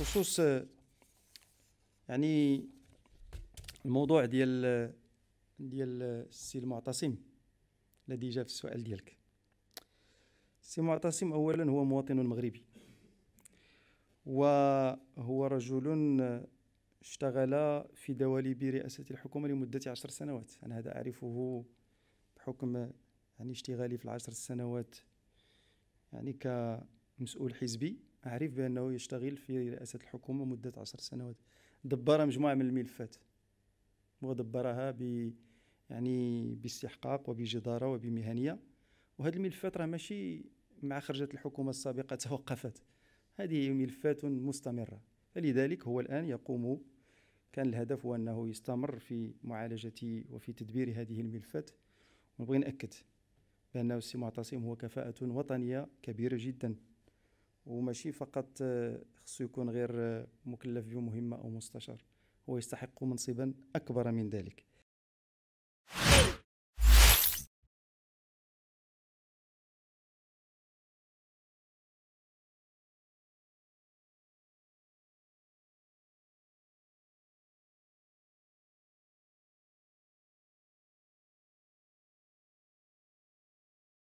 بخصوص آه، يعني الموضوع ديال آه، ديال آه، السي المعتصم الذي جاء في السؤال ديالك السي معتصم اولا هو مواطن مغربي وهو رجل اشتغل في دواليب رئاسة الحكومة لمدة عشر سنوات أنا هذا أعرفه بحكم يعني اشتغالي في العشر سنوات يعني كمسؤول حزبي أعرف بأنه يشتغل في رئاسة الحكومة مدة عشر سنوات دبر مجموعة من الملفات ودبرها ب يعني باستحقاق وبجدارة وبمهنية وهذه الملفات راه ماشي مع خرجة الحكومة السابقة توقفت هذه ملفات مستمرة فلذلك هو الآن يقوم كان الهدف هو أنه يستمر في معالجة وفي تدبير هذه الملفات ونبغي نأكد بأنه السي معتصم هو كفاءة وطنية كبيرة جدا وماشي فقط آه، خصو يكون غير آه، مكلف بمهمه او مستشار هو يستحق منصبا اكبر من ذلك